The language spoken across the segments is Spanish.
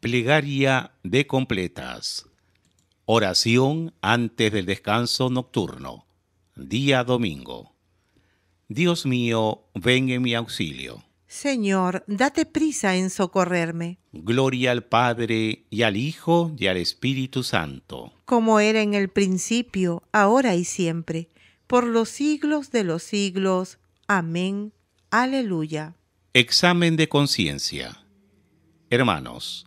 Plegaria de completas. Oración antes del descanso nocturno. Día domingo. Dios mío, ven en mi auxilio. Señor, date prisa en socorrerme. Gloria al Padre y al Hijo y al Espíritu Santo. Como era en el principio, ahora y siempre, por los siglos de los siglos. Amén. Aleluya. Examen de conciencia. Hermanos,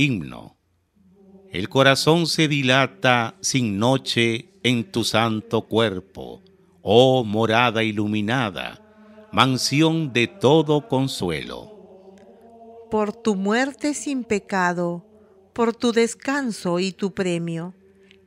Himno. El corazón se dilata sin noche en tu santo cuerpo, oh morada iluminada, mansión de todo consuelo. Por tu muerte sin pecado, por tu descanso y tu premio,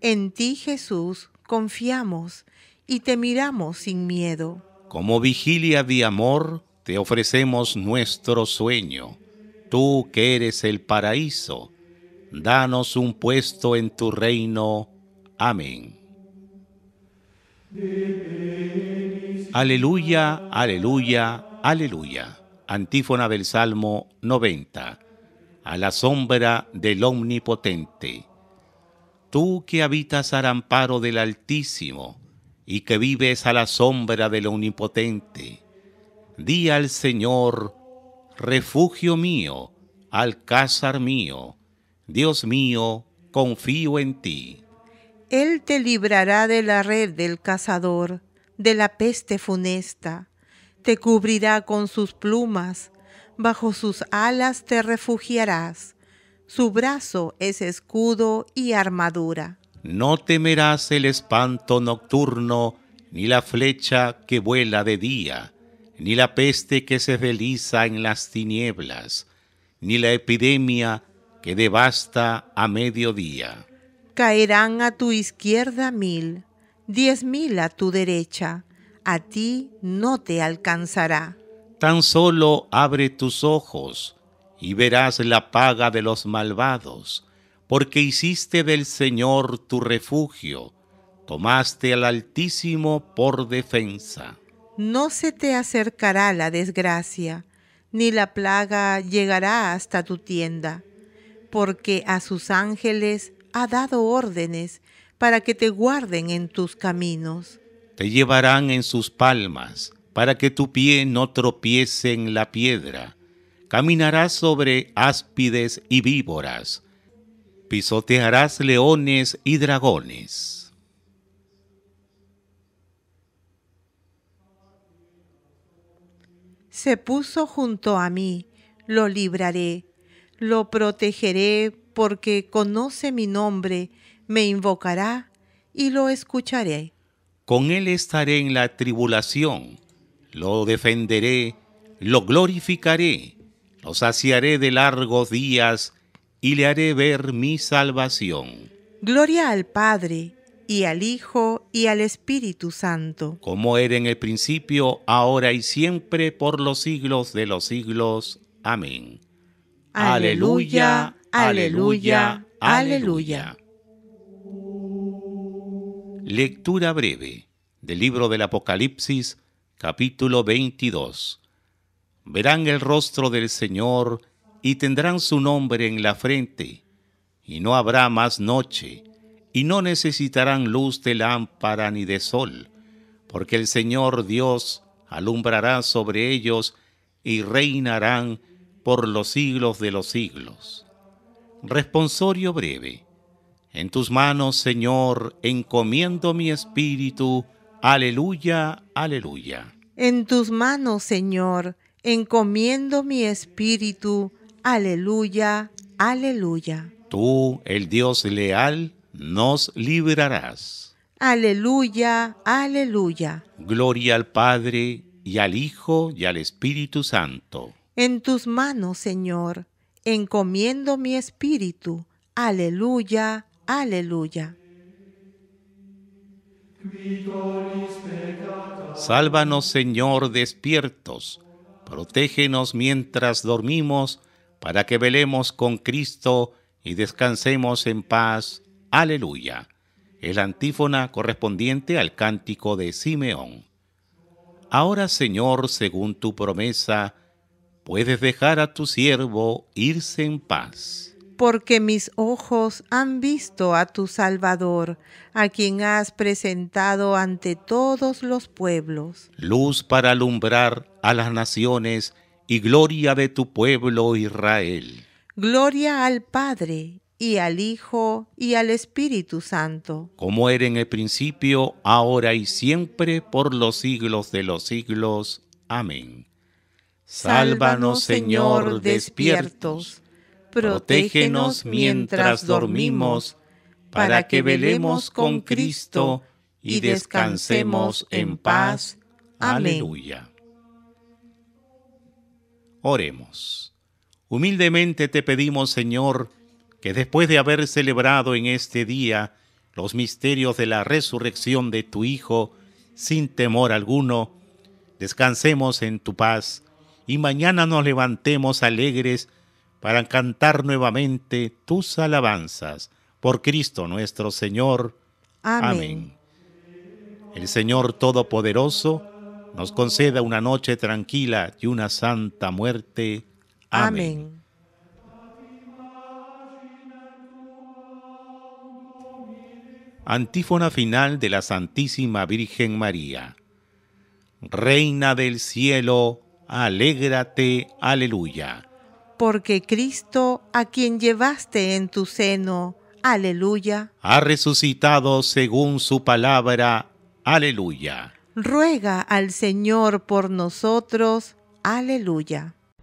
en ti Jesús confiamos y te miramos sin miedo. Como vigilia de amor, te ofrecemos nuestro sueño tú que eres el paraíso, danos un puesto en tu reino. Amén. Aleluya, aleluya, aleluya. Antífona del Salmo 90. A la sombra del Omnipotente. Tú que habitas al amparo del Altísimo y que vives a la sombra del Omnipotente, di al Señor, refugio mío, alcázar mío, Dios mío, confío en ti. Él te librará de la red del cazador, de la peste funesta, te cubrirá con sus plumas, bajo sus alas te refugiarás, su brazo es escudo y armadura. No temerás el espanto nocturno, ni la flecha que vuela de día ni la peste que se desliza en las tinieblas, ni la epidemia que devasta a mediodía. Caerán a tu izquierda mil, diez mil a tu derecha, a ti no te alcanzará. Tan solo abre tus ojos y verás la paga de los malvados, porque hiciste del Señor tu refugio, tomaste al Altísimo por defensa no se te acercará la desgracia, ni la plaga llegará hasta tu tienda, porque a sus ángeles ha dado órdenes para que te guarden en tus caminos. Te llevarán en sus palmas, para que tu pie no tropiece en la piedra. Caminarás sobre áspides y víboras. Pisotearás leones y dragones. se puso junto a mí, lo libraré, lo protegeré porque conoce mi nombre, me invocará y lo escucharé. Con él estaré en la tribulación, lo defenderé, lo glorificaré, lo saciaré de largos días y le haré ver mi salvación. Gloria al Padre y al Hijo y al Espíritu Santo. Como era en el principio, ahora y siempre, por los siglos de los siglos. Amén. Aleluya, aleluya, aleluya. Lectura breve del libro del Apocalipsis, capítulo 22. Verán el rostro del Señor y tendrán su nombre en la frente, y no habrá más noche y no necesitarán luz de lámpara ni de sol, porque el Señor Dios alumbrará sobre ellos y reinarán por los siglos de los siglos. Responsorio breve. En tus manos, Señor, encomiendo mi espíritu. Aleluya, aleluya. En tus manos, Señor, encomiendo mi espíritu. Aleluya, aleluya. Tú, el Dios leal, nos librarás. Aleluya, aleluya. Gloria al Padre y al Hijo y al Espíritu Santo. En tus manos, Señor, encomiendo mi espíritu. Aleluya, aleluya. Sálvanos, Señor, despiertos. Protégenos mientras dormimos, para que velemos con Cristo y descansemos en paz. Aleluya, el antífona correspondiente al cántico de Simeón. Ahora, Señor, según tu promesa, puedes dejar a tu siervo irse en paz. Porque mis ojos han visto a tu Salvador, a quien has presentado ante todos los pueblos. Luz para alumbrar a las naciones y gloria de tu pueblo Israel. Gloria al Padre y al Hijo, y al Espíritu Santo. Como era en el principio, ahora y siempre, por los siglos de los siglos. Amén. Sálvanos, Señor, despiertos. Protégenos mientras dormimos, para que velemos con Cristo y descansemos en paz. Aleluya. Oremos. Humildemente te pedimos, Señor, que después de haber celebrado en este día los misterios de la resurrección de tu Hijo, sin temor alguno, descansemos en tu paz y mañana nos levantemos alegres para cantar nuevamente tus alabanzas. Por Cristo nuestro Señor. Amén. El Señor Todopoderoso nos conceda una noche tranquila y una santa muerte. Amén. Antífona final de la Santísima Virgen María. Reina del cielo, alégrate, aleluya. Porque Cristo, a quien llevaste en tu seno, aleluya. Ha resucitado según su palabra, aleluya. Ruega al Señor por nosotros, aleluya.